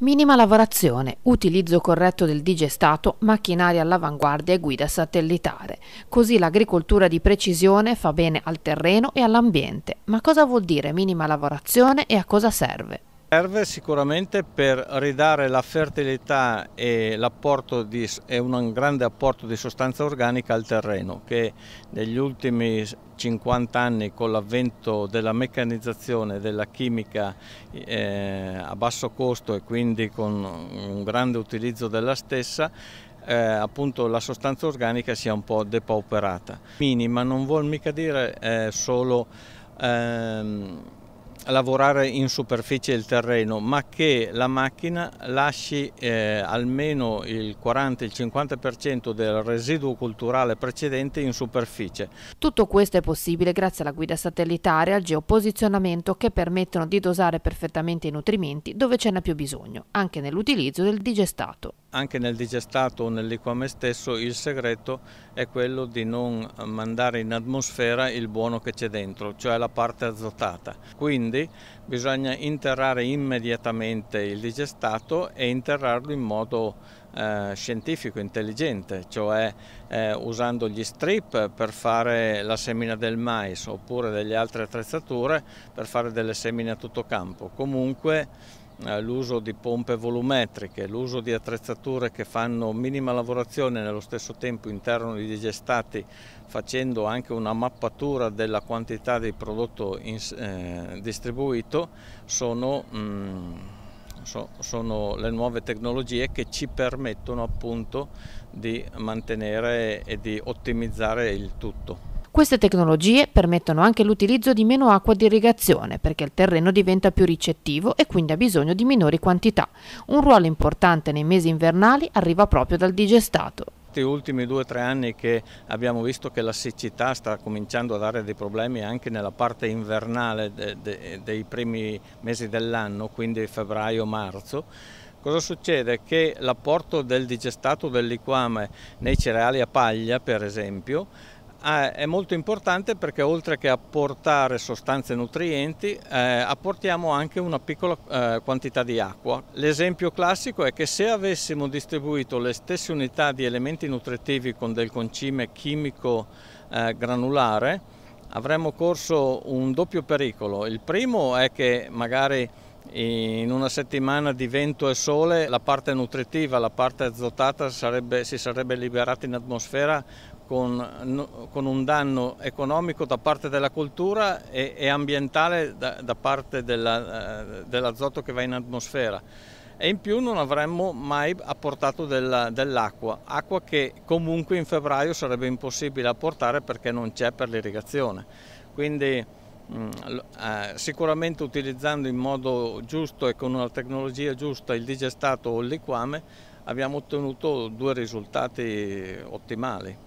Minima lavorazione, utilizzo corretto del digestato, macchinari all'avanguardia e guida satellitare. Così l'agricoltura di precisione fa bene al terreno e all'ambiente. Ma cosa vuol dire minima lavorazione e a cosa serve? Serve sicuramente per ridare la fertilità e, di, e, un grande apporto di sostanza organica al terreno che negli ultimi 50 anni con l'avvento della meccanizzazione, della chimica eh, a basso costo e quindi con un grande utilizzo della stessa eh, appunto la sostanza organica sia un po' depauperata. Minima non vuol mica dire eh, solo ehm, lavorare in superficie il terreno ma che la macchina lasci eh, almeno il 40-50% del residuo culturale precedente in superficie. Tutto questo è possibile grazie alla guida satellitare e al geoposizionamento che permettono di dosare perfettamente i nutrimenti dove ce n'è più bisogno, anche nell'utilizzo del digestato anche nel digestato o nel liquame stesso il segreto è quello di non mandare in atmosfera il buono che c'è dentro, cioè la parte azotata. Quindi bisogna interrare immediatamente il digestato e interrarlo in modo eh, scientifico, intelligente, cioè eh, usando gli strip per fare la semina del mais oppure delle altre attrezzature per fare delle semine a tutto campo. Comunque eh, l'uso di pompe volumetriche, l'uso di attrezzature che fanno minima lavorazione e nello stesso tempo interno di digestati facendo anche una mappatura della quantità di prodotto in, eh, distribuito sono, mh, mm, so, sono, le nuove tecnologie che ci permettono appunto di mantenere e di ottimizzare il tutto. Queste tecnologie permettono anche l'utilizzo di meno acqua di irrigazione perché il terreno diventa più ricettivo e quindi ha bisogno di minori quantità. Un ruolo importante nei mesi invernali arriva proprio dal digestato questi ultimi due o tre anni che abbiamo visto che la siccità sta cominciando a dare dei problemi anche nella parte invernale de, de, dei primi mesi dell'anno, quindi febbraio-marzo, cosa succede? Che l'apporto del digestato del liquame nei cereali a paglia, per esempio, Ah, è molto importante perché oltre che apportare sostanze nutrienti eh, apportiamo anche una piccola eh, quantità di acqua. L'esempio classico è che se avessimo distribuito le stesse unità di elementi nutritivi con del concime chimico eh, granulare avremmo corso un doppio pericolo. Il primo è che magari in una settimana di vento e sole la parte nutritiva, la parte azotata sarebbe, si sarebbe liberata in atmosfera con, con, un danno economico da parte della cultura e, e ambientale da, da parte eh, dell'azoto che va in atmosfera. E in più non avremmo mai apportato dell'acqua, acqua che comunque in febbraio sarebbe impossibile apportare perché non c'è per l'irrigazione. Quindi Mm, eh, sicuramente utilizzando in modo giusto e con una tecnologia giusta il digestato o il liquame abbiamo ottenuto due risultati ottimali.